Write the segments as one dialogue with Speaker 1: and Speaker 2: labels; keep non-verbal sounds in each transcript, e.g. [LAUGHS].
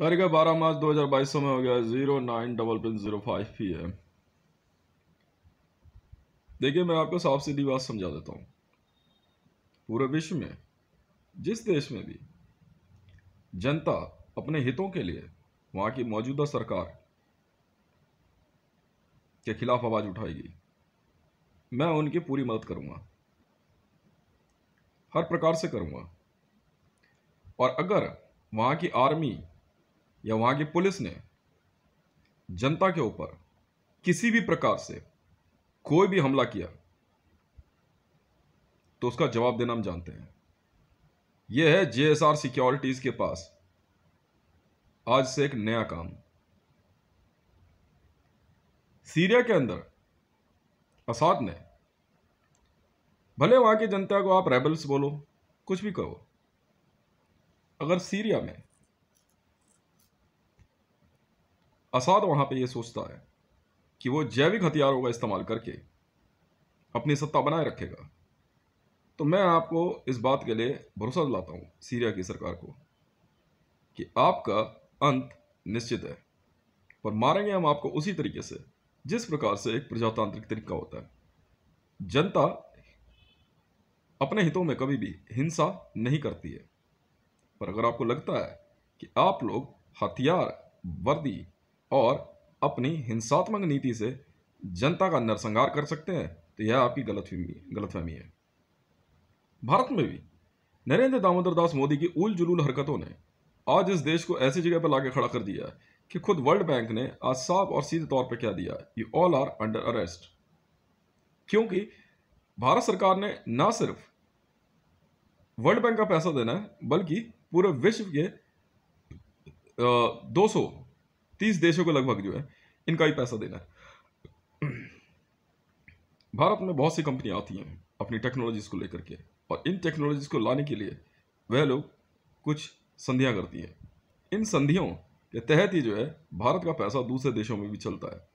Speaker 1: तारीख है बारह मार्च दो हज़ार बाईस समय हो गया zero nine double pin zero five P है देखिए मैं आपको साफ सीधी बात समझा देता हूं पूरे विश्व में जिस देश में भी जनता अपने हितों के लिए वहां की मौजूदा सरकार के खिलाफ आवाज़ उठाएगी मैं उनकी पूरी मदद करूंगा हर प्रकार से करूंगा और अगर वहां की आर्मी या वहां की पुलिस ने जनता के ऊपर किसी भी प्रकार से कोई भी हमला किया तो उसका जवाब देना हम जानते हैं यह है जेएसआर सिक्योरिटीज के पास आज से एक नया काम सीरिया के अंदर असाद ने भले वहां की जनता को आप रेबल्स बोलो कुछ भी कहो अगर सीरिया में असाद वहां पे ये सोचता है कि वो जैविक हथियारों का इस्तेमाल करके अपनी सत्ता बनाए रखेगा तो मैं आपको इस बात के लिए भरोसा दिलाता हूँ सीरिया की सरकार को कि आपका अंत निश्चित है पर मारेंगे हम आपको उसी तरीके से जिस प्रकार से एक प्रजातांत्रिक तरीका होता है जनता अपने हितों में कभी भी हिंसा नहीं करती है पर अगर आपको लगता है कि आप लोग हथियार वर्दी और अपनी हिंसात्मक नीति से जनता का नरसंहार कर सकते हैं तो यह आपकी गलतफहमी गलतफहमी है भारत में भी नरेंद्र दामोदर दास मोदी की उल जुलूल हरकतों ने आज इस देश को ऐसी जगह पर लाके खड़ा कर दिया है कि खुद वर्ल्ड बैंक ने आज साफ और सीधे तौर पर क्या दिया you all are under arrest क्योंकि भारत सरकार ने ना सिर्फ वर्ल्ड बैंक का पैसा देना है बल्कि पूरे विश्व के दो सौ तीस देशों को लगभग जो है इनका ही पैसा देना है भारत में बहुत सी कंपनियाँ आती हैं अपनी टेक्नोलॉजीज़ को लेकर के और इन टेक्नोलॉजीज़ को लाने के लिए वह लोग कुछ संधियाँ करती हैं इन संधियों के तहत ही जो है भारत का पैसा दूसरे देशों में भी चलता है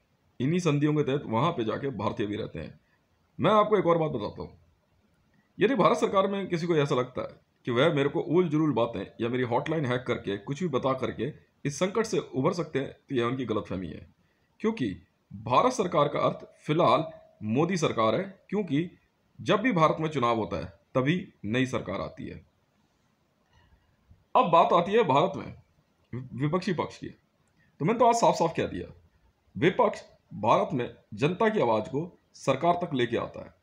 Speaker 1: इन्हीं संधियों के तहत वहां पे जाके भारतीय भी रहते हैं मैं आपको एक और बात बताता हूँ यदि भारत सरकार में किसी को ऐसा लगता है कि वह मेरे को उल जुल बातें या मेरी हॉटलाइन हैक करके कुछ भी बता करके इस संकट से उभर सकते हैं तो यह उनकी गलतफहमी है क्योंकि भारत सरकार का अर्थ फिलहाल मोदी सरकार है क्योंकि जब भी भारत में चुनाव होता है तभी नई सरकार आती है अब बात आती है भारत में विपक्षी पक्ष की तो मैंने तो आज साफ साफ कह दिया विपक्ष भारत में जनता की आवाज़ को सरकार तक लेके आता है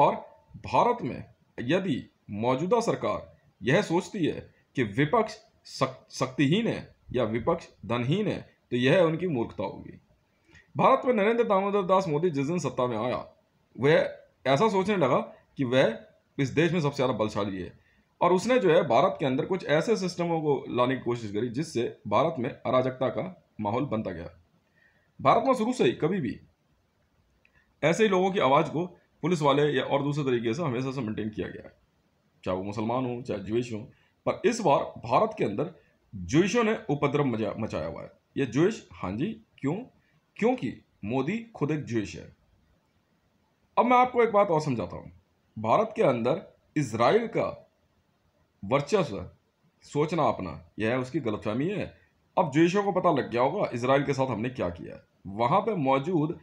Speaker 1: और भारत में यदि मौजूदा सरकार यह सोचती है कि विपक्ष शक्तिहीन है या विपक्ष धनहीन है तो यह उनकी मूर्खता होगी भारत में नरेंद्र दामोदर दास मोदी जिस दिन सत्ता में आया वह ऐसा सोचने लगा कि वह इस देश में सबसे ज़्यादा बलशाली है और उसने जो है भारत के अंदर कुछ ऐसे सिस्टमों को लाने की कोशिश करी जिससे भारत में अराजकता का माहौल बनता गया भारत में शुरू से ही कभी भी ऐसे ही लोगों की आवाज़ को पुलिस वाले या और दूसरे तरीके से हमेशा से मेंटेन किया गया है चाहे वो मुसलमान हो चाहे जूश हो पर इस बार भारत के अंदर जोइशों ने उपद्रव मचाया हुआ है ये जोइश हाँ जी क्यों क्योंकि मोदी खुद एक जोइश है अब मैं आपको एक बात और समझाता हूँ भारत के अंदर इसराइल का वर्चस्व सोचना अपना यह है उसकी गलतफहमी है अब जोइशों को पता लग गया होगा इसराइल के साथ हमने क्या किया है वहाँ पर मौजूद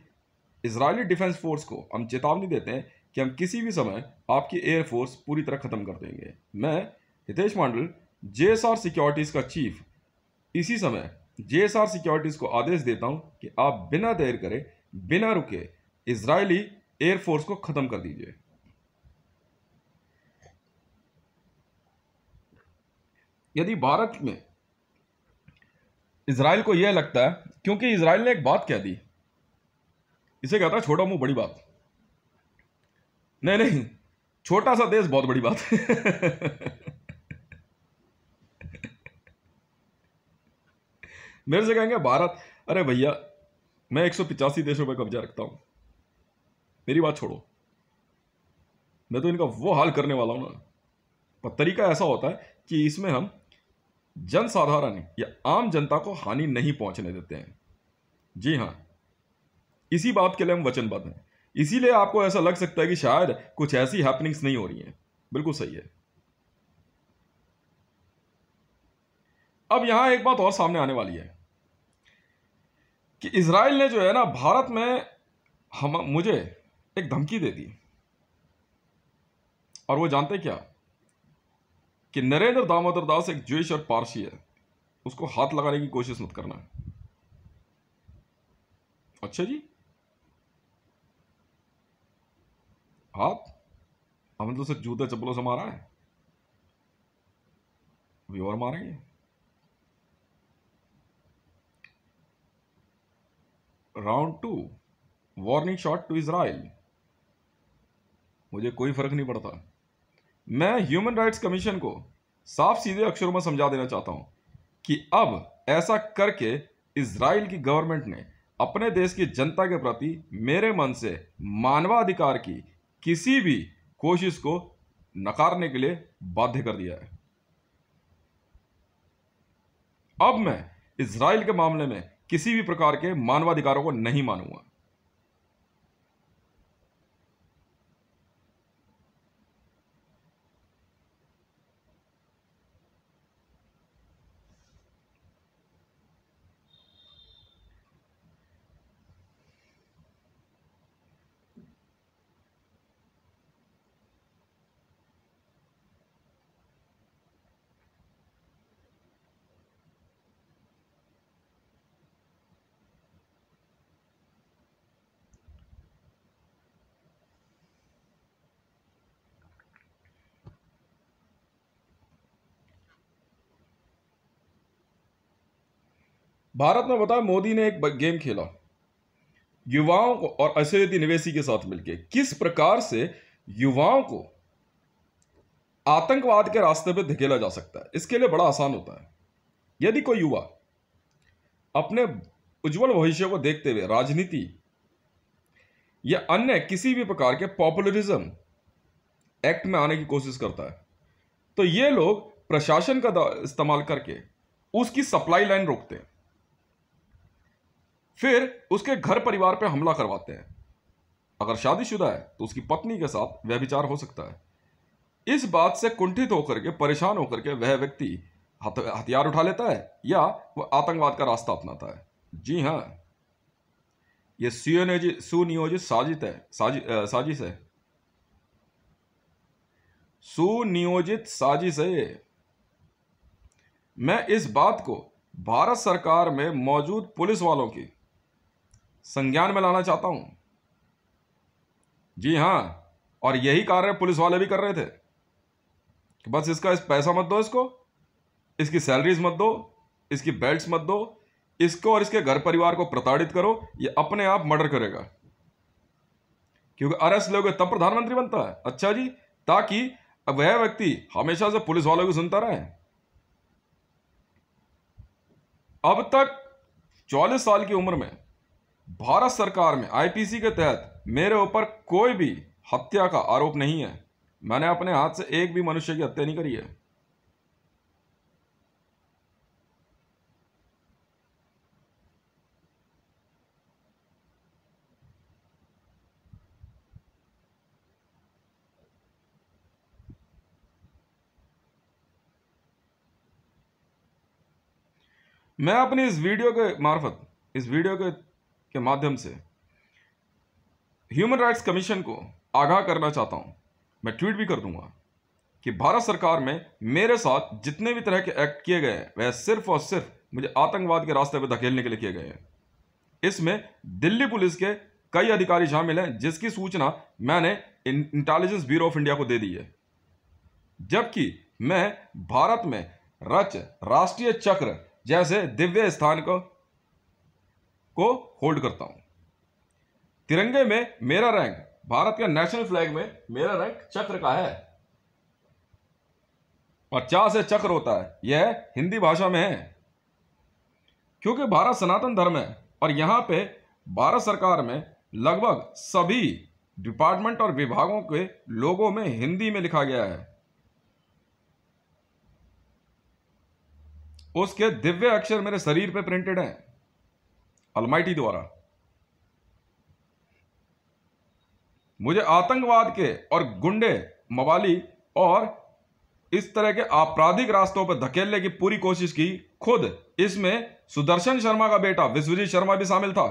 Speaker 1: इसराइली डिफेंस फोर्स को हम चेतावनी देते हैं कि हम किसी भी समय आपकी एयरफोर्स पूरी तरह ख़त्म कर देंगे मैं हितेश मांडल जेएसआर सिक्योरिटीज़ का चीफ इसी समय जेएसआर सिक्योरिटीज़ को आदेश देता हूं कि आप बिना देर करें बिना रुके इसराइली एयरफोर्स को ख़त्म कर दीजिए यदि भारत में इसराइल को यह लगता है क्योंकि इसराइल ने एक बात कह दी इसे कहता है छोटा मुंह बड़ी बात नहीं नहीं छोटा सा देश बहुत बड़ी बात [LAUGHS] मेरे से कहेंगे भारत अरे भैया मैं एक देशों पर कब्जा रखता हूँ मेरी बात छोड़ो मैं तो इनका वो हाल करने वाला हूँ ना पर तरीका ऐसा होता है कि इसमें हम जनसाधारण या आम जनता को हानि नहीं पहुंचने देते हैं जी हाँ इसी बात के लिए हम वचनबद्ध हैं इसीलिए आपको ऐसा लग सकता है कि शायद कुछ ऐसी हैपनिंग्स नहीं हो रही हैं बिल्कुल सही है अब यहां एक बात और सामने आने वाली है कि इसराइल ने जो है ना भारत में हम मुझे एक धमकी दे दी और वो जानते क्या कि नरेंद्र दामोदर दास एक ज्वेश और पारसी है उसको हाथ लगाने की कोशिश मत करना अच्छा जी हाथ हम तो सिर्फ जूते चप्पलों से मारा है अभी और मारेंगे round two warning shot to Israel मुझे कोई फर्क नहीं पड़ता मैं ह्यूमन राइट्स कमीशन को साफ सीधे अक्षरों में समझा देना चाहता हूं कि अब ऐसा करके इसराइल की गवर्नमेंट ने अपने देश की जनता के प्रति मेरे मन से मानवाधिकार की किसी भी कोशिश को नकारने के लिए बाध्य कर दिया है अब मैं इसराइल के मामले में किसी भी प्रकार के मानवाधिकारों को नहीं मानूंगा भारत में बताया मोदी ने एक गेम खेला युवाओं को और असैदी निवेशी के साथ मिलकर किस प्रकार से युवाओं को आतंकवाद के रास्ते पर धकेला जा सकता है इसके लिए बड़ा आसान होता है यदि कोई युवा अपने उज्जवल भविष्य को देखते हुए राजनीति या अन्य किसी भी प्रकार के पॉपुलरिज्म एक्ट में आने की कोशिश करता है तो ये लोग प्रशासन का इस्तेमाल करके उसकी सप्लाई लाइन रोकते हैं फिर उसके घर परिवार पर हमला करवाते हैं अगर शादीशुदा है तो उसकी पत्नी के साथ वह विचार हो सकता है इस बात से कुंठित होकर के परेशान होकर के वह व्यक्ति हथियार उठा लेता है या वह आतंकवाद का रास्ता अपनाता है जी हाँ यह सुनियोजित सुनियोजित साजिश है साजि साजिश है सुनियोजित साजिश है मैं इस बात को भारत सरकार में मौजूद पुलिस वालों की संज्ञान में लाना चाहता हूं जी हां और यही कार्य पुलिस वाले भी कर रहे थे कि तो बस इसका इस पैसा मत दो इसको इसकी सैलरीज मत दो इसकी बेल्ट मत दो इसको और इसके घर परिवार को प्रताड़ित करो ये अपने आप मर्डर करेगा क्योंकि अरेस्ट लोगे तब प्रधानमंत्री बनता है अच्छा जी ताकि वह व्यक्ति हमेशा से पुलिस वालों को सुनता रहे अब तक चौलीस साल की उम्र में भारत सरकार में आईपीसी के तहत मेरे ऊपर कोई भी हत्या का आरोप नहीं है मैंने अपने हाथ से एक भी मनुष्य की हत्या नहीं करी है मैं अपनी इस वीडियो के मार्फत इस वीडियो के के माध्यम से ह्यूमन राइट्स कमीशन को आगाह करना चाहता हूं मैं ट्वीट भी कर दूंगा कि भारत सरकार में मेरे साथ जितने भी तरह के एक्ट किए गए हैं वह सिर्फ और सिर्फ मुझे आतंकवाद के रास्ते पर धकेलने के लिए किए गए हैं इसमें दिल्ली पुलिस के कई अधिकारी शामिल हैं जिसकी सूचना मैंने इंटेलिजेंस ब्यूरो ऑफ इंडिया को दे दी है जबकि मैं भारत में रच राष्ट्रीय चक्र जैसे दिव्य स्थान को को होल्ड करता हूं तिरंगे में मेरा रैंक भारत के नेशनल फ्लैग में मेरा रैंक चक्र का है और चा से चक्र होता है यह हिंदी भाषा में है क्योंकि भारत सनातन धर्म है और यहां पे भारत सरकार में लगभग सभी डिपार्टमेंट और विभागों के लोगों में हिंदी में लिखा गया है उसके दिव्य अक्षर मेरे शरीर पे प्रिंटेड हैं अलमाइटी द्वारा मुझे आतंकवाद के और गुंडे मवाली और इस तरह के आपराधिक रास्तों पर धकेलने की पूरी कोशिश की खुद इसमें सुदर्शन शर्मा का बेटा विश्वजीत शर्मा भी शामिल था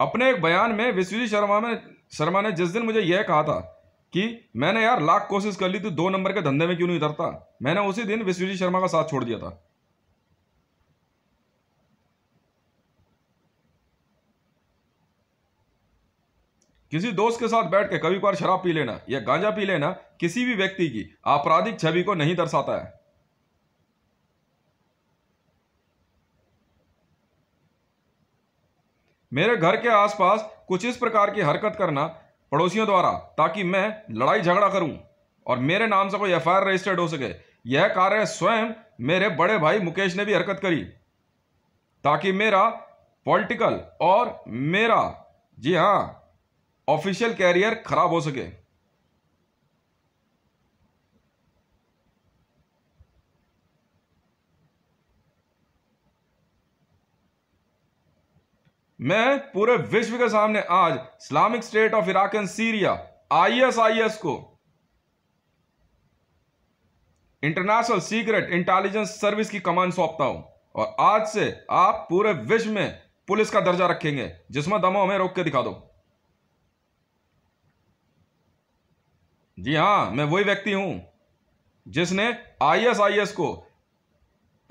Speaker 1: अपने एक बयान में विश्वजीत शर्मा में शर्मा ने जिस दिन मुझे यह कहा था कि मैंने यार लाख कोशिश कर ली तो दो नंबर के धंधे में क्यों नहीं उतरता मैंने उसी दिन विश्वजीत शर्मा का साथ छोड़ दिया था किसी दोस्त के साथ बैठ के कभी बार शराब पी लेना या गांजा पी लेना किसी भी व्यक्ति की आपराधिक छवि को नहीं दर्शाता है मेरे घर के आसपास कुछ इस प्रकार की हरकत करना पड़ोसियों द्वारा ताकि मैं लड़ाई झगड़ा करूं और मेरे नाम से कोई एफ रजिस्टर्ड हो सके यह कार्य स्वयं मेरे बड़े भाई मुकेश ने भी हरकत करी ताकि मेरा पॉलिटिकल और मेरा जी हाँ ऑफिशियल कैरियर खराब हो सके मैं पूरे विश्व के सामने आज Islamic State of Iraq and Syria ISIS को इंटरनेशनल सीक्रेट इंटेलिजेंस सर्विस की कमान सौंपता हूं और आज से आप पूरे विश्व में पुलिस का दर्जा रखेंगे जिसमें दमों में रोक के दिखा दो जी हाँ मैं वही व्यक्ति हूँ जिसने आईएसआईएस को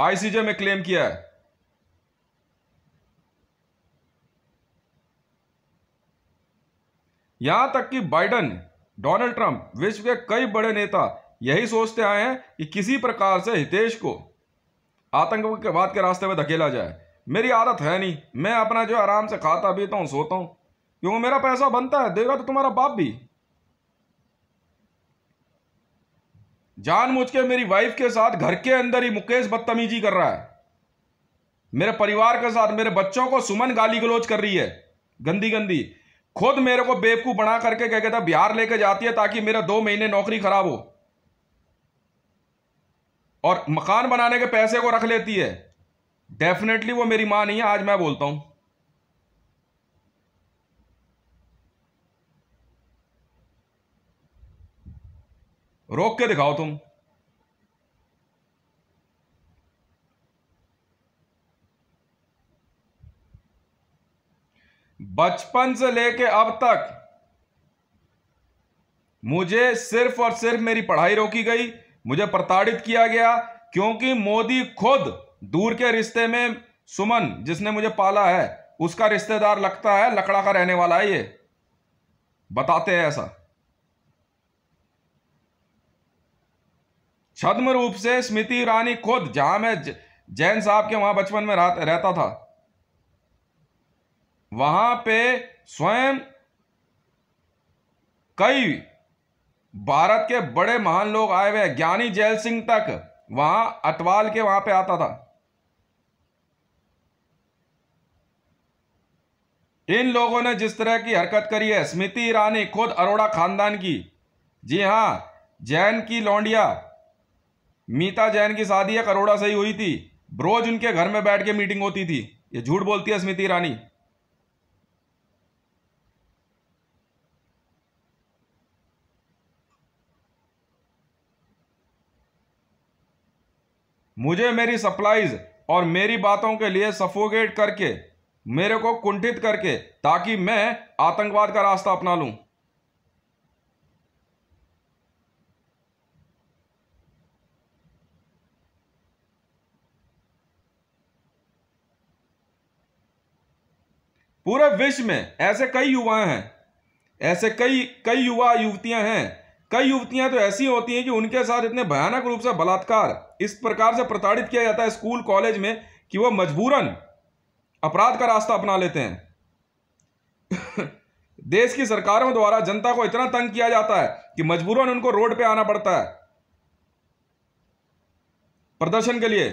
Speaker 1: आईसीजे में क्लेम किया है यहां तक कि बाइडन डोनाल्ड ट्रंप विश्व के कई बड़े नेता यही सोचते आए हैं कि किसी प्रकार से हितेश को आतंकवाद के रास्ते में धकेला जाए मेरी आदत है नहीं मैं अपना जो आराम से खाता पीता हूं सोता हूं क्योंकि मेरा पैसा बनता है देगा तो तुम्हारा बाप भी जानबूझ के मेरी वाइफ के साथ घर के अंदर ही मुकेश बदतमीजी कर रहा है मेरे परिवार के साथ मेरे बच्चों को सुमन गाली गलोच कर रही है गंदी गंदी खुद मेरे को बेवकूफ़ बना करके कह कहता बिहार लेके जाती है ताकि मेरा दो महीने नौकरी खराब हो और मकान बनाने के पैसे को रख लेती है डेफिनेटली वो मेरी माँ नहीं है आज मैं बोलता हूँ रोक के दिखाओ तुम बचपन से लेके अब तक मुझे सिर्फ और सिर्फ मेरी पढ़ाई रोकी गई मुझे प्रताड़ित किया गया क्योंकि मोदी खुद दूर के रिश्ते में सुमन जिसने मुझे पाला है उसका रिश्तेदार लगता है लकड़ा का रहने वाला है ये बताते हैं ऐसा छद्म रूप से स्मृति ईरानी खुद जहां मैं जैन साहब के वहां बचपन में रहता था वहां पे स्वयं कई भारत के बड़े महान लोग आए हुए ज्ञानी जैल सिंह तक वहां अटवाल के वहां पे आता था इन लोगों ने जिस तरह की हरकत करी है स्मृति ईरानी खुद अरोड़ा खानदान की जी हां जैन की लौंडिया मीता जैन की शादी एक करोड़ा से ही हुई थी रोज उनके घर में बैठ के मीटिंग होती थी ये झूठ बोलती है स्मृति ईरानी मुझे मेरी सप्लाईज और मेरी बातों के लिए सफोकेट करके मेरे को कुंठित करके ताकि मैं आतंकवाद का रास्ता अपना लूं पूरे विश्व में ऐसे कई युवा हैं ऐसे कई कई युवा युवतियां हैं कई युवतियां तो ऐसी होती हैं कि उनके साथ इतने भयानक रूप से बलात्कार इस प्रकार से प्रताड़ित किया जाता है स्कूल कॉलेज में कि वह मजबूरन अपराध का रास्ता अपना लेते हैं [LAUGHS] देश की सरकारों द्वारा जनता को इतना तंग किया जाता है कि मजबूरन उनको रोड पर आना पड़ता है प्रदर्शन के लिए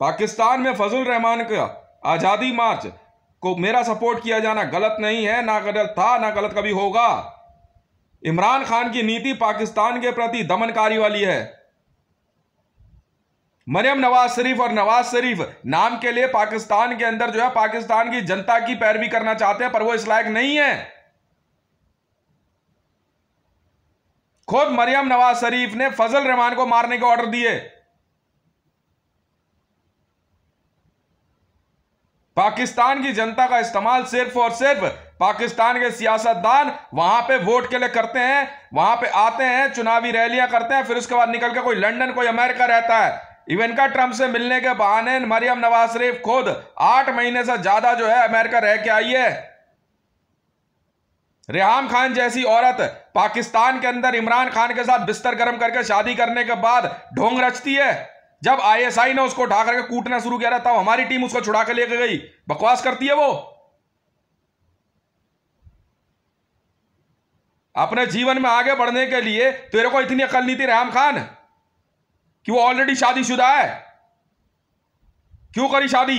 Speaker 1: पाकिस्तान में फजल रहमान का आज़ादी मार्च को मेरा सपोर्ट किया जाना गलत नहीं है ना गलत था ना गलत कभी होगा इमरान खान की नीति पाकिस्तान के प्रति दमनकारी वाली है मरियम नवाज शरीफ और नवाज शरीफ नाम के लिए पाकिस्तान के अंदर जो है पाकिस्तान की जनता की पैरवी करना चाहते हैं पर वो इस लायक नहीं है खुद मरियम नवाज शरीफ ने फजल रहमान को मारने के ऑर्डर दिए पाकिस्तान की जनता का इस्तेमाल सिर्फ और सिर्फ पाकिस्तान के सियासतदान वहां पे वोट के लिए करते हैं वहां पे आते हैं चुनावी रैलियां करते हैं फिर उसके बाद निकल के कोई लंदन कोई अमेरिका रहता है इवन का ट्रंप से मिलने के बहाने मरियम नवाज शरीफ खुद आठ महीने से ज्यादा जो है अमेरिका रह के आई है रेहम खान जैसी औरत पाकिस्तान के अंदर इमरान खान के साथ बिस्तर गर्म करके शादी करने के बाद ढोंग रचती है जब आईएसआई ने उसको उठा करके कूटना शुरू किया था तब हमारी टीम उसको छुड़ा कर लेके गई बकवास करती है वो अपने जीवन में आगे बढ़ने के लिए तेरे को इतनी अकल नहीं थी रेहम खान कि वो ऑलरेडी शादीशुदा है क्यों करी शादी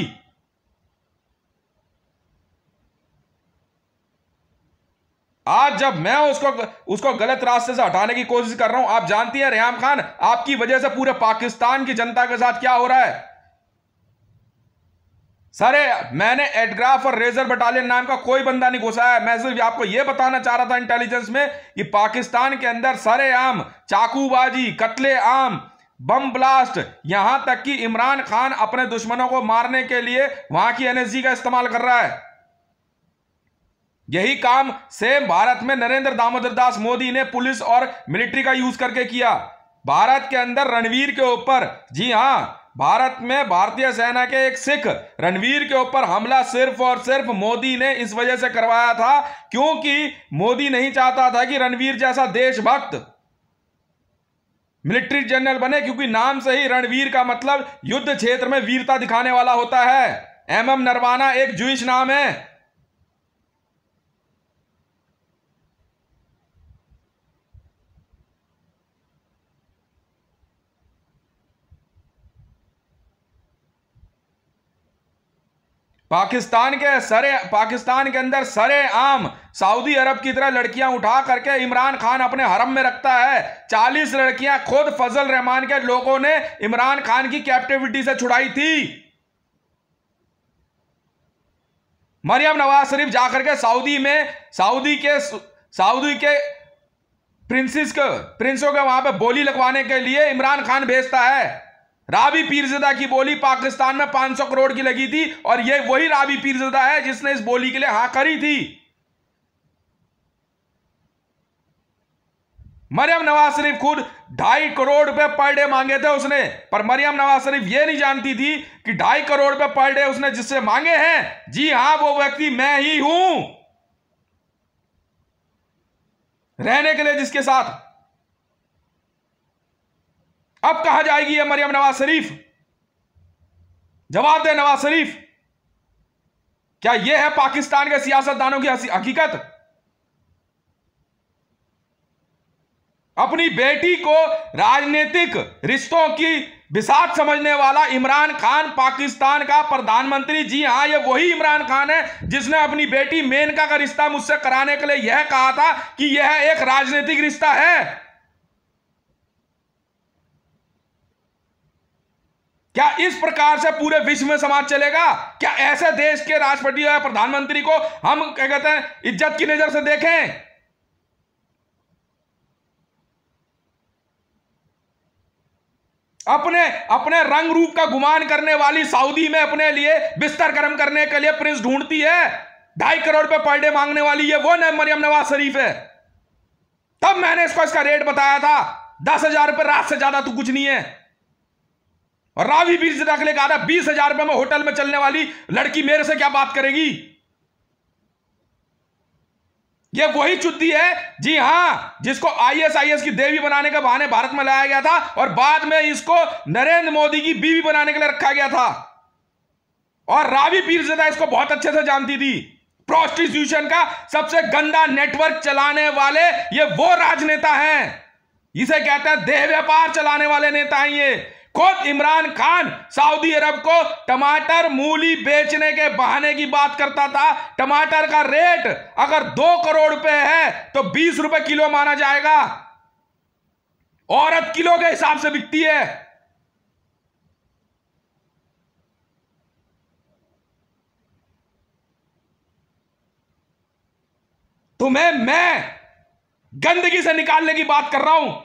Speaker 1: आज जब मैं उसको उसको गलत रास्ते से हटाने की कोशिश कर रहा हूं आप जानती हैं रेहम खान आपकी वजह से पूरे पाकिस्तान की जनता के साथ क्या हो रहा है सर मैंने एडग्राफ और रेजर बटालियन नाम का कोई बंदा नहीं घुसाया मैं सिर्फ आपको यह बताना चाह रहा था इंटेलिजेंस में कि पाकिस्तान के अंदर सरे आम चाकूबाजी कतले आम बम ब्लास्ट यहां तक कि इमरान खान अपने दुश्मनों को मारने के लिए वहां की एनएसजी का इस्तेमाल कर रहा है यही काम सेम भारत में नरेंद्र दामोदर दास मोदी ने पुलिस और मिलिट्री का यूज करके किया भारत के अंदर रणवीर के ऊपर जी हाँ भारत में भारतीय सेना के एक सिख रणवीर के ऊपर हमला सिर्फ और सिर्फ मोदी ने इस वजह से करवाया था क्योंकि मोदी नहीं चाहता था कि रणवीर जैसा देशभक्त मिलिट्री जनरल बने क्योंकि नाम से ही रणवीर का मतलब युद्ध क्षेत्र में वीरता दिखाने वाला होता है एम एम नरवाना एक जूश नाम है पाकिस्तान के सरे पाकिस्तान के अंदर सरे आम सऊदी अरब की तरह लड़कियां उठा करके इमरान खान अपने हरम में रखता है चालीस लड़कियां खुद फजल रहमान के लोगों ने इमरान खान की कैप्टिविटी से छुड़ाई थी मरियम नवाज शरीफ जाकर के सऊदी में सऊदी के सऊदी के प्रिंसिस को प्रिंसों के वहां पे बोली लगवाने के लिए इमरान खान भेजता है राबी पीरजदा की बोली पाकिस्तान में 500 करोड़ की लगी थी और यह वही राबी पीरजदा है जिसने इस बोली के लिए हा करी थी मरियम नवाज शरीफ खुद ढाई करोड़ रुपए पर डे मांगे थे उसने पर मरियम नवाज शरीफ यह नहीं जानती थी कि ढाई करोड़ रुपए पर डे उसने जिससे मांगे हैं जी हां वो व्यक्ति मैं ही हूं रहने के लिए जिसके साथ अब कहा जाएगी है मरियम नवाज शरीफ जवाब दे नवाज शरीफ क्या यह है पाकिस्तान के सियासतदानों की हकीकत अपनी बेटी को राजनीतिक रिश्तों की विषाद समझने वाला इमरान खान पाकिस्तान का प्रधानमंत्री जी हां यह वही इमरान खान है जिसने अपनी बेटी मेनका का रिश्ता मुझसे कराने के लिए यह कहा था कि यह एक राजनीतिक रिश्ता है क्या इस प्रकार से पूरे विश्व में समाज चलेगा क्या ऐसे देश के राष्ट्रपति या प्रधानमंत्री को हम क्या कहते हैं इज्जत की नजर से देखें अपने अपने रंग रूप का गुमान करने वाली सऊदी में अपने लिए बिस्तर गर्म करने के लिए प्रिंस ढूंढती है ढाई करोड़ रुपए पर डे मांगने वाली है वो मरियम नवाज शरीफ है तब मैंने इसको इसका रेट बताया था दस हजार रुपये रात से ज्यादा तो कुछ नहीं है और रावी बीर से दाखिले कहा था बीस हजार रुपए में होटल में चलने वाली लड़की मेरे से क्या बात करेगी ये वही चुद्दी है जी हां जिसको आईएसआईएस की देवी बनाने के बहाने भारत में लाया गया था और बाद में इसको नरेंद्र मोदी की बीवी बनाने के लिए रखा गया था और रावी पीरजदा इसको बहुत अच्छे से जानती थी प्रोस्टिट्यूशन का सबसे गंदा नेटवर्क चलाने वाले ये वो राजनेता हैं इसे कहते हैं देह व्यापार चलाने वाले नेता हैं ये खुद इमरान खान सऊदी अरब को टमाटर मूली बेचने के बहाने की बात करता था टमाटर का रेट अगर दो करोड़ रुपए है तो बीस रुपए किलो माना जाएगा औरत किलो के हिसाब से बिकती है तुम्हें मैं गंदगी से निकालने की बात कर रहा हूं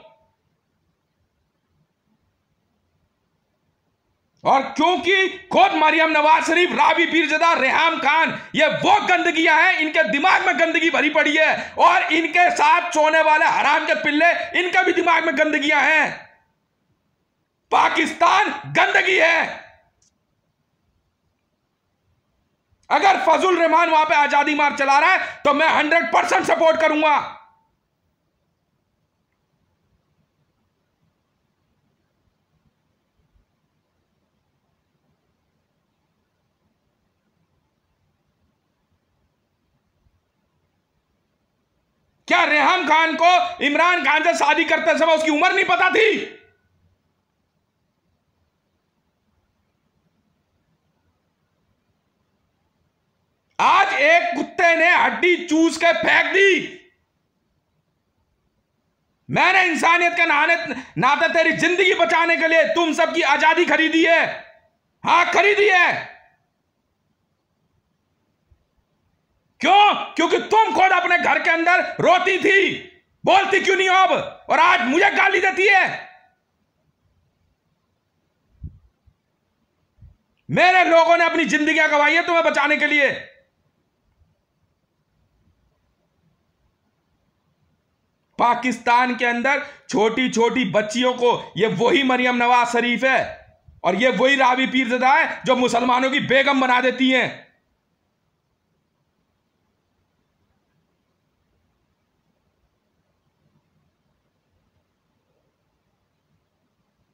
Speaker 1: और क्योंकि खुद मरियम नवाज शरीफ रावी पीरजदा रेहम खान ये वो गंदगियां हैं इनके दिमाग में गंदगी भरी पड़ी है और इनके साथ सोने वाले हराम के पिल्ले इनका भी दिमाग में गंदगियां हैं पाकिस्तान गंदगी है अगर फजुल रहमान वहां पे आजादी मार्च चला रहा है तो मैं हंड्रेड परसेंट सपोर्ट करूंगा क्या रेहम खान को इमरान खान से शादी करते समय उसकी उम्र नहीं पता थी आज एक कुत्ते ने हड्डी चूस के फेंक दी मैंने इंसानियत के नहाने नाते तेरी जिंदगी बचाने के लिए तुम सबकी आजादी खरीदी है हाँ खरीदी है क्यों क्योंकि तुम खुद अपने घर के अंदर रोती थी बोलती क्यों नहीं हो अब और आज मुझे गाली देती है मेरे लोगों ने अपनी जिंदगी गंवाई है तुम्हें बचाने के लिए पाकिस्तान के अंदर छोटी छोटी बच्चियों को ये वही मरियम नवाज शरीफ है और ये वही रावी पीरजदा है जो मुसलमानों की बेगम बना देती हैं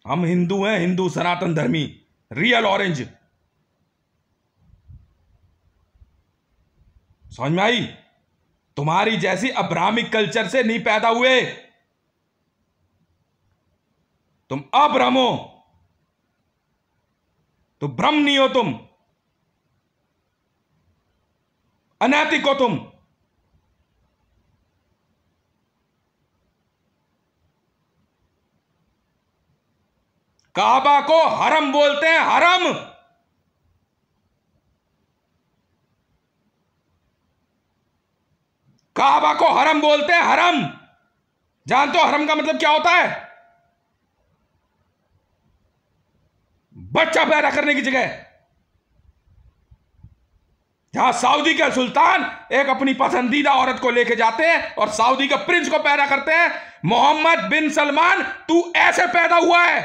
Speaker 1: हम हिंदू हैं हिंदू सनातन धर्मी रियल ऑरेंज समझ में आई तुम्हारी जैसी अब्राह्मिक कल्चर से नहीं पैदा हुए तुम अब्रह्म हो तो ब्रह्म नहीं हो तुम अनैतिक हो तुम काबा को हरम बोलते हैं हरम काबा को हरम बोलते हैं हरम जानते हो हरम का मतलब क्या होता है बच्चा पैदा करने की जगह जहां सऊदी का सुल्तान एक अपनी पसंदीदा औरत को लेके जाते हैं और सऊदी के प्रिंस को पैदा करते हैं मोहम्मद बिन सलमान तू ऐसे पैदा हुआ है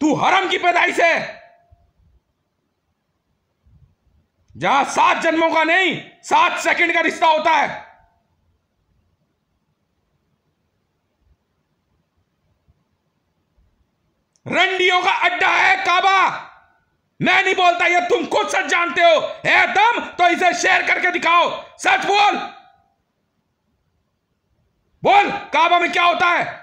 Speaker 1: तू हरम की पैदाइश है जहां सात जन्मों का नहीं सात सेकंड का रिश्ता होता है रंडियों का अड्डा है काबा मैं नहीं बोलता यह तुम खुद सच जानते हो है दम तो इसे शेयर करके दिखाओ सच बोल बोल काबा में क्या होता है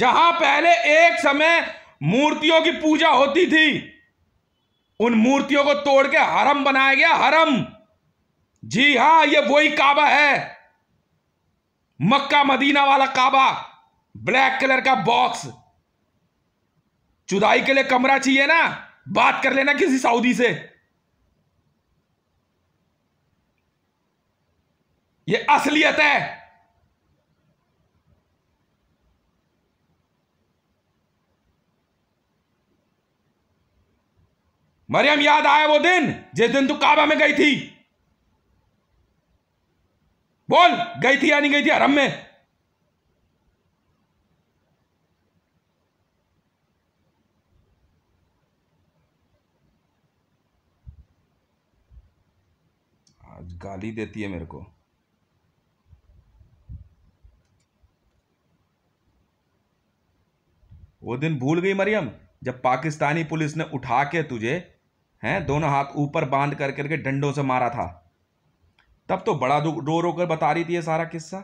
Speaker 1: जहां पहले एक समय मूर्तियों की पूजा होती थी उन मूर्तियों को तोड़ के हरम बनाया गया हरम जी हां ये वही काबा है मक्का मदीना वाला काबा ब्लैक कलर का बॉक्स चुदाई के लिए कमरा चाहिए ना बात कर लेना किसी सऊदी से ये असलियत है मरियम याद आया वो दिन जिस दिन तू काबा में गई थी बोल गई थी या नहीं गई थी हरम में आज गाली देती है मेरे को वो दिन भूल गई मरियम जब पाकिस्तानी पुलिस ने उठा के तुझे हैं दोनों हाथ ऊपर बांध कर करके डंडों से मारा था तब तो बड़ा रो रो कर बता रही थी ये सारा किस्सा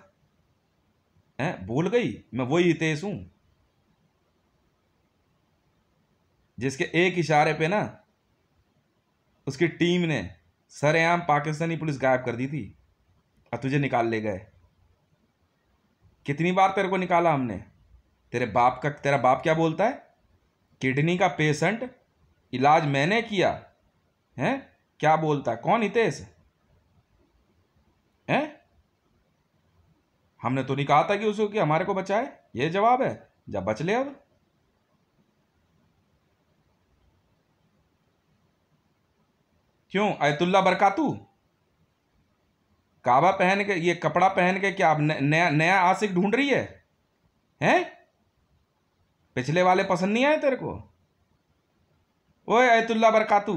Speaker 1: हैं भूल गई मैं वही हितेश हूं जिसके एक इशारे पे ना उसकी टीम ने सरेआम पाकिस्तानी पुलिस गायब कर दी थी और तुझे निकाल ले गए कितनी बार तेरे को निकाला हमने तेरे बाप का तेरा बाप क्या बोलता है किडनी का पेशेंट इलाज मैंने किया है क्या बोलता कौन हितेश है हमने तो नहीं कहा था कि उसको कि हमारे को बचाए ये जवाब है जब बच ले अब क्यों आयतुल्ला बरकातू काबा पहन के ये कपड़ा पहन के क्या अब नया नया आशिक ढूंढ रही है हैं पिछले वाले पसंद नहीं आए तेरे को ओए ऐतुल्ला बरकातू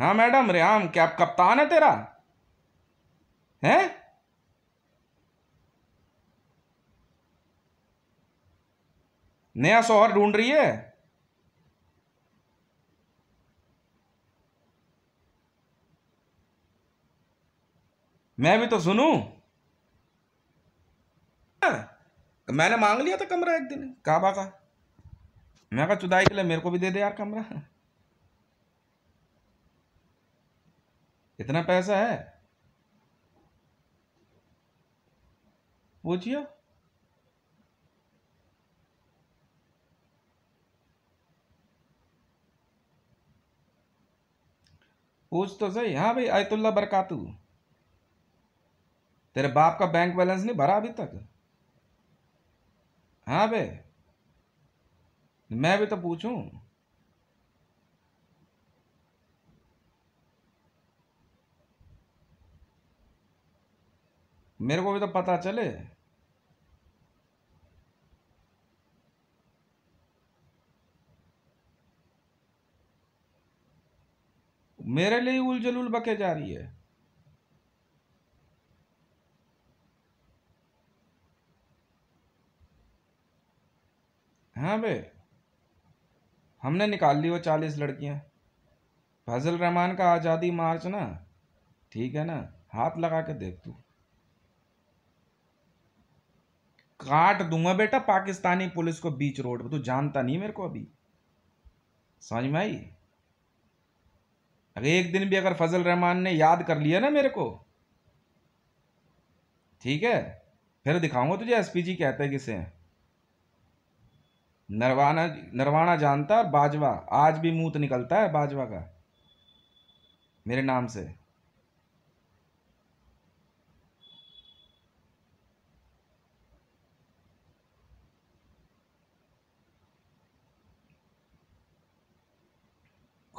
Speaker 1: हाँ मैडम रेहाम क्या आप कप्तान है तेरा है नया शोहर ढूंढ रही है मैं भी तो सुनू मैंने मांग लिया था कमरा एक दिन कहा बाका मैं कहा चुदाई के लिए मेरे को भी दे दे यार कमरा इतना पैसा है पूछियो पूछ तो सही हाँ भाई आयतुल्ला बरकातू तेरे बाप का बैंक बैलेंस नहीं भरा अभी तक हाँ भाई मैं भी तो पूछूं मेरे को भी तो पता चले मेरे लिए उल बके जा रही है हाँ भाई हमने निकाल ली वो चालीस लड़कियाँ फजल रहमान का आज़ादी मार्च ना ठीक है ना हाथ लगा के देख तू काट दूंगा बेटा पाकिस्तानी पुलिस को बीच रोड पर तू जानता नहीं मेरे को अभी समझ में आई अगर एक दिन भी अगर फजल रहमान ने याद कर लिया ना मेरे को ठीक है फिर दिखाऊंगा तुझे एसपीजी कहते हैं किसे नरवाना नरवाना जानता और बाजवा आज भी मूत तो निकलता है बाजवा का मेरे नाम से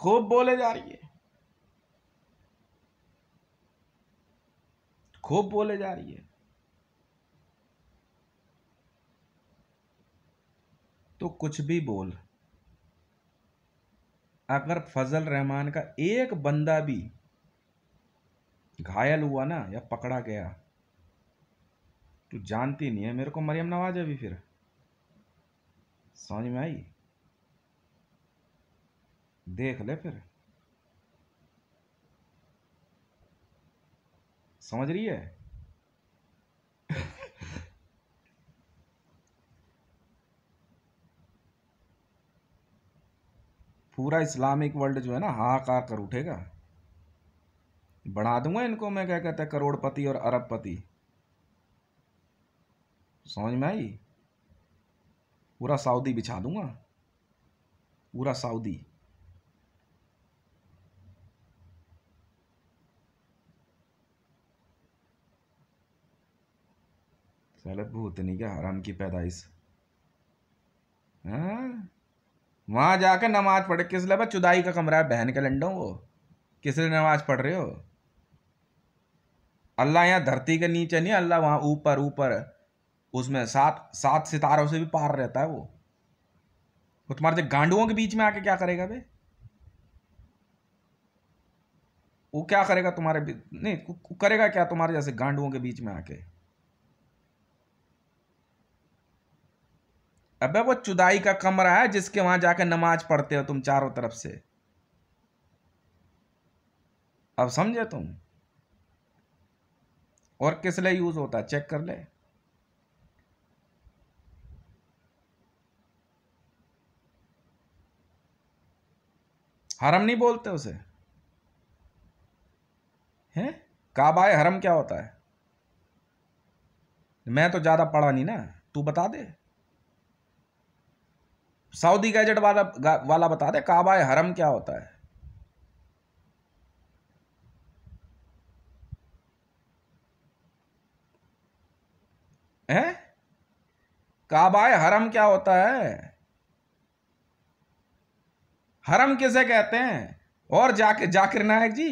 Speaker 1: खूब बोले जा रही है खूब बोले जा रही है तो कुछ भी बोल अगर फजल रहमान का एक बंदा भी घायल हुआ ना या पकड़ा गया तू जानती नहीं है मेरे को मरियम नवाज अभी फिर समझ में आई देख ले फिर समझ रही है पूरा इस्लामिक वर्ल्ड जो है ना हाहाकार कर उठेगा बढ़ा दूंगा इनको मैं क्या कहता है करोड़पति और अरबपति समझ में आई पूरा सऊदी बिछा दूंगा पूरा सऊदी चलो भूतनी क्या हराम की पैदाइश हाँ वहाँ जाकर नमाज पढ़े किस लिए चुदाई का कमरा है बहन के लंडो वो किस लिए नमाज पढ़ रहे हो अल्लाह यहाँ धरती के नीचे नहीं अल्लाह वहाँ ऊपर ऊपर उसमें सात सात सितारों से भी पार रहता है वो वो तुम्हारे गांडुओं के बीच में आके क्या करेगा बे वो क्या करेगा तुम्हारे नहीं करेगा क्या तुम्हारे जैसे गांडुओं के बीच में आके अबे वो चुदाई का कमरा है जिसके वहां जाकर नमाज पढ़ते हो तुम चारों तरफ से अब समझे तुम और किस लिए यूज होता है चेक कर ले हरम नहीं बोलते उसे हैं काबाए हरम क्या होता है मैं तो ज़्यादा पढ़ा नहीं ना तू बता दे सऊदी गैजेट वाला वाला बता दे काबा हरम क्या होता है हैं काबा हरम क्या होता है हरम किसे कहते हैं और जाके जाकिर नायक जी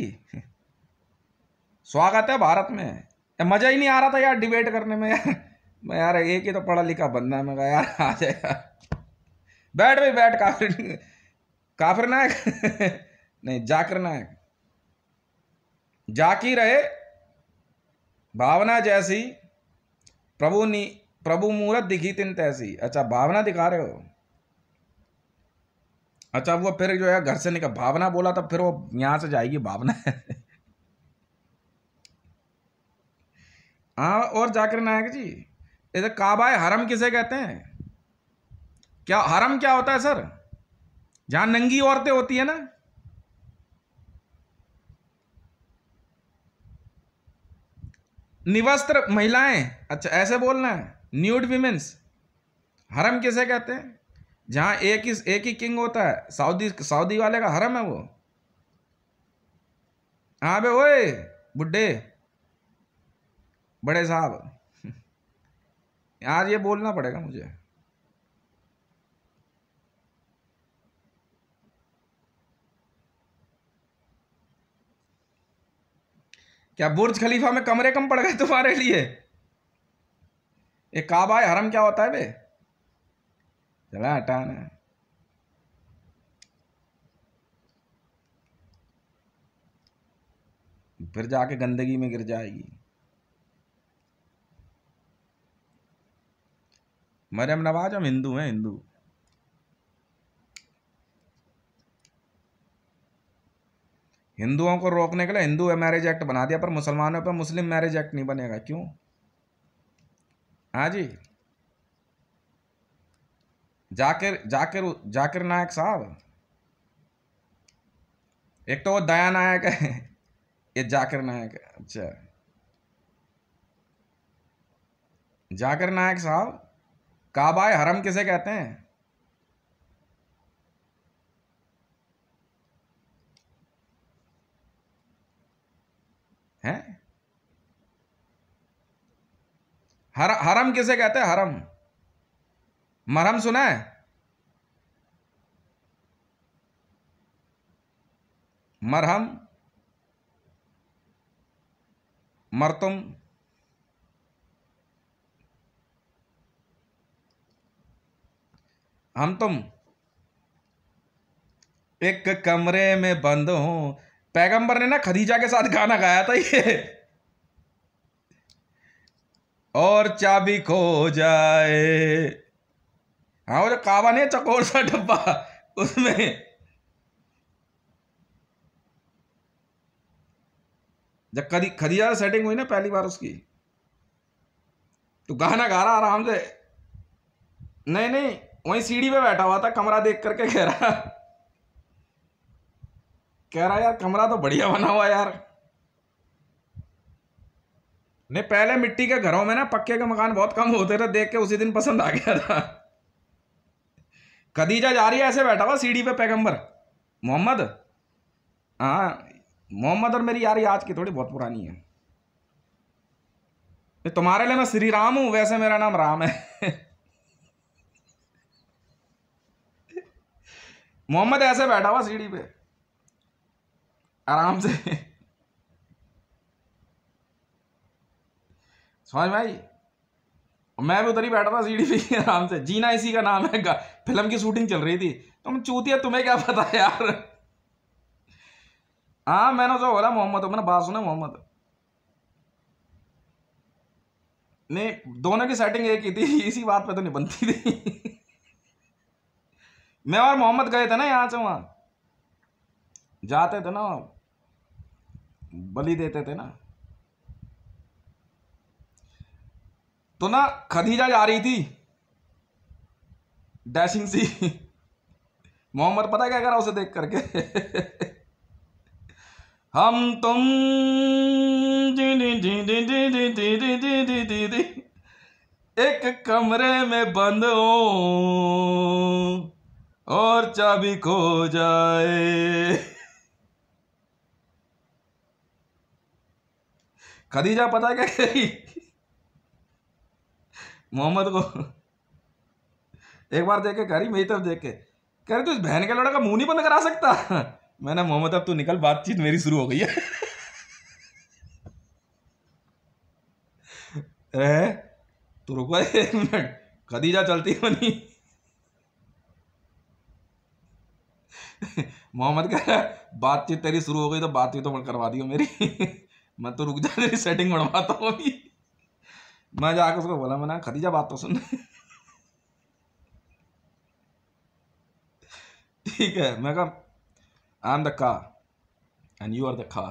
Speaker 1: स्वागत है भारत में मजा ही नहीं आ रहा था यार डिबेट करने में यार [LAUGHS] मैं यार एक ही तो पढ़ा लिखा बंदा मैं यार आ जाएगा बैठ भाई बैठ काफिर काफिर नायक [LAUGHS] नहीं जाकर नायक जाकी रहे भावना जैसी प्रभु नी प्रभु मूरत दिखी तीन तैसी अच्छा भावना दिखा रहे हो अच्छा वो फिर जो है घर से निकल भावना बोला तब तो फिर वो यहां से जाएगी भावना [LAUGHS] हाँ और जाकर नायक जी इधर काबा हरम किसे कहते हैं क्या हरम क्या होता है सर जहां नंगी औरतें होती है ना निवस्त्र महिलाएं अच्छा ऐसे बोलना है न्यूड वीमेंस हरम किसे कहते हैं जहाँ एक ही एक ही किंग होता है सऊदी सऊदी वाले का हरम है वो हाँ बे ओए बुड्ढे बड़े साहब [LAUGHS] आज ये बोलना पड़ेगा मुझे क्या बुर्ज खलीफा में कमरे कम पड़ गए तुम्हारे लिए ये काबा है हरम क्या होता है बे चला हटाना फिर जाके गंदगी में गिर जाएगी मरियम नवाज हम हिंदू हैं हिंदू हिंदुओं को रोकने के लिए हिंदू मैरिज एक्ट बना दिया पर मुसलमानों पर मुस्लिम मैरिज एक्ट नहीं बनेगा क्यों हाँ जी जाकिर जाकिर जाकिर नायक साहब एक तो वो दया नायक है ये जाकिर नायक है अच्छा जाकिर नायक साहब काबाए हरम किसे कहते हैं हैं हर, हरम किसे कहते हैं हरम मरहम सुना है मरहम मरतुम हम तुम एक कमरे में बंद हूं पैगंबर ने ना खदीजा के साथ गाना गाया था ये और चाबी खो जाए हाँ वो जो कावा नहीं चकोर सा डब्बा उसमें जब कदी खदीजा सेटिंग हुई ना पहली बार उसकी तो गाना गा रहा आराम से नहीं नहीं वहीं सीढ़ी पे बैठा हुआ था कमरा देख करके कह रहा कह रहा यार कमरा तो बढ़िया बना हुआ यार नहीं पहले मिट्टी के घरों में ना पक्के के मकान बहुत कम होते थे देख के उसी दिन पसंद आ गया था खदीजा जा रही है ऐसे बैठा हुआ सीढ़ी पे पैगंबर मोहम्मद हाँ मोहम्मद और मेरी यारी आज की थोड़ी बहुत पुरानी है तुम्हारे लिए मैं श्री राम हूँ वैसे मेरा नाम राम है मोहम्मद ऐसे बैठा हुआ सीढ़ी पे आराम से समझ भाई मैं भी उधर ही बैठा था सीढ़ी पे आराम से जीना इसी का नाम है फिल्म की शूटिंग चल रही थी तुम चूतिया तुम्हें क्या पता यार हाँ मैंने जो बोला मोहम्मद मैंने बात सुना मोहम्मद नहीं दोनों की सेटिंग एक ही थी इसी बात पे तो नहीं बनती थी मैं और मोहम्मद गए थे ना यहाँ से वहाँ जाते थे ना बलि देते थे ना तो ना खदीजा जा रही थी डैशिंग सी मोहम्मद पता क्या करा उसे देख करके हम तुम एक कमरे में बंद हो और चाबी खो जाए खदीजा पता क्या कही मोहम्मद को एक बार देखे करी मेरी तरफ देखे कह रही तो इस बहन के लड़का मुंह नहीं बंद करा सकता मैंने मोहम्मद अब तू निकल बातचीत मेरी शुरू हो गई है रहे तो रुको एक मिनट खदीजा चलती तो नहीं मोहम्मद कह रहा है बातचीत तेरी शुरू हो गई तो बातचीत तो मत करवा दियो मेरी मैं तो रुक जा रही सेटिंग बढ़वाता हूँ अभी मैं जाकर उसको बोला मैंने खदीजा बात तो सुन ठीक है मैं कहा आई एम द का एंड यू आर द खा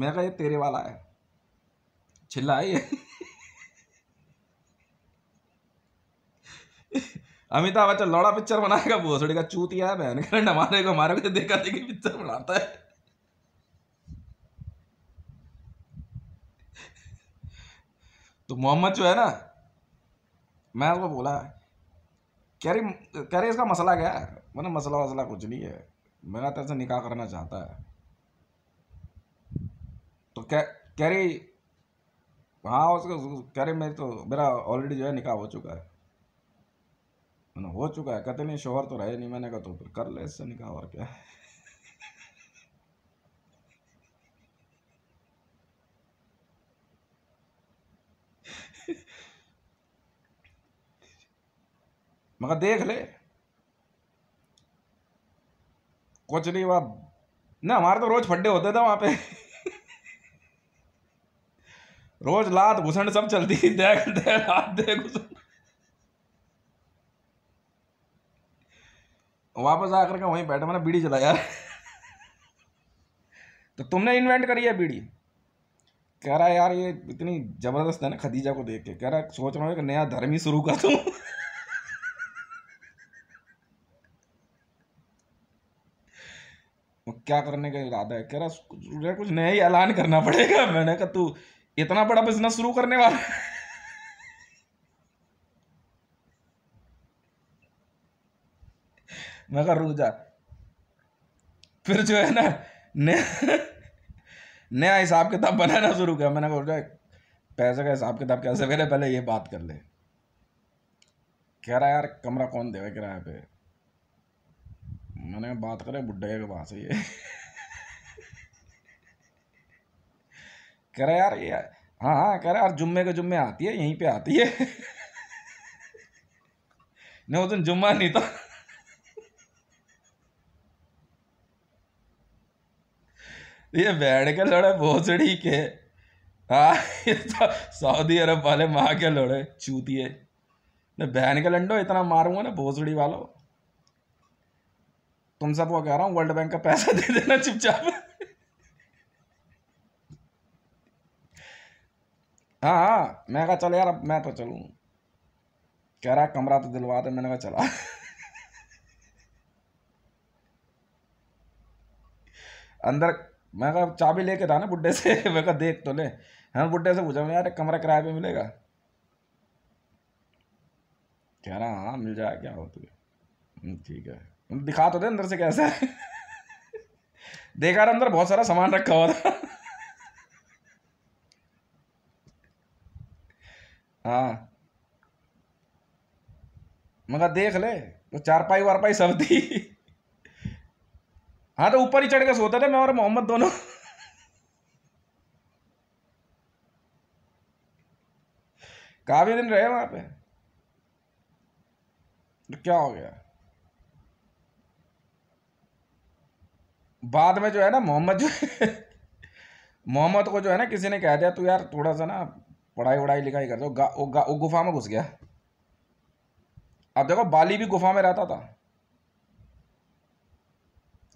Speaker 1: मैं कहा ये तेरे वाला है चिल्ला है ये अमिताभ बच्चन लौड़ा पिक्चर बनाएगा भोसड़ी का चूतिया है बहन करंट हमारे को मारे को तो देखा देखी पिक्चर बनाता है तो मोहम्मद जो है ना मैं उसको बोला कह रही कह रही इसका मसला क्या है मैंने मसला वसला कुछ नहीं है मेरा तेरे से निकाह करना चाहता है तो कह कह रही हाँ उसको कह रही मेरी तो मेरा ऑलरेडी जो है निकाह हो चुका है मैंने हो चुका है कहते नहीं शोहर तो रहे नहीं मैंने कहा तो फिर कर ले इससे निकाह और क्या मगर देख ले कुछ नहीं वहाँ ना हमारे तो रोज फड्डे होते थे वहां पे रोज लात घुसंड सब चलती देख देख लात देख घुसंड वापस आकर के वहीं बैठा मैंने बीड़ी चला यार तो तुमने इन्वेंट करी है बीड़ी कह रहा है यार ये इतनी ज़बरदस्त है ना खदीजा को देख के कह रहा है सोच रहा हूँ कि नया धर्म ही शुरू कर दू क्या करने का इरादा है कह रहा कुछ नया ही ऐलान करना पड़ेगा मैंने कहा तू इतना बड़ा बिजनेस शुरू करने वाला मैं कहा रुक जा फिर जो है ना नया हिसाब किताब बनाना शुरू किया मैंने कहा पैसे का हिसाब किताब कैसे करे पहले ये बात कर ले कह रहा यार कमरा कौन देगा किराए पे मैंने बात करे बुढ़े के पास ये कह रहा यार ये हाँ हाँ कह रहा यार जुम्मे के जुम्मे आती है यहीं पे आती है नहीं उस दिन जुम्मा नहीं था ये बैठ के लड़े भोसड़ी के हाँ ये तो सऊदी अरब वाले माँ के लड़े चूतिए बहन के लंडो इतना मारूंगा ना भोसड़ी वालों तुम वो कह रहा हूँ वर्ल्ड बैंक का पैसा दे देना चुपचाप हाँ हाँ मैं कहा चल यार अब मैं तो चलू कह रहा कमरा तो दिलवा दे मैंने कहा चला अंदर मैं कहा चाबी लेके था ना बुड्ढे से [LAUGHS] मैं कहा देख तो ले हम बुड्ढे से पूछा यार कमरा किराए पे मिलेगा कह रहा हाँ मिल जाए क्या हो तुझे हम्म, ठीक है मतलब दिखा तो दे अंदर से कैसा है [LAUGHS] देखा रहा तो अंदर बहुत सारा सामान रखा हुआ था [LAUGHS] हाँ मगर देख ले वो चारपाई वारपाई सब थी हाँ तो ऊपर ही चढ़ के सोते थे मैं और मोहम्मद दोनों काफी दिन रहे वहां पे तो क्या हो गया बाद में जो है ना मोहम्मद जो मोहम्मद को जो है ना किसी ने कह दिया तू यार थोड़ा सा ना पढ़ाई वढ़ाई लिखाई कर दो गुफा में घुस गया अब देखो बाली भी गुफा में रहता था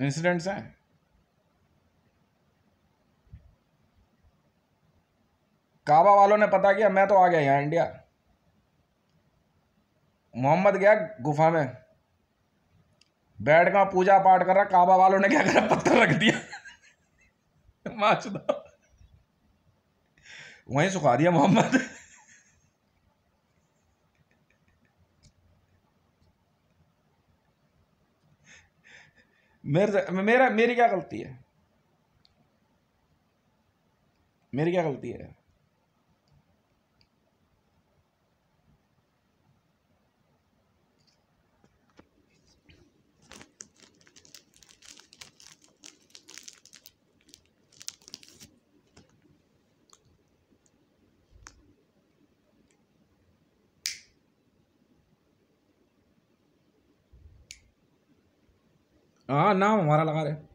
Speaker 1: इंसिडेंट्स हैं काबा वालों ने पता किया मैं तो आ गया यहाँ इंडिया मोहम्मद गया गुफा में बैठ का पूजा पाठ कर रहा काबा वालों ने क्या करा पत्थर रख दिया [LAUGHS] माचदा वहीं सुखा दिया मोहम्मद मेरे मेरा मेरी क्या गलती है मेरी क्या गलती है हाँ ना हमारा लगा रहे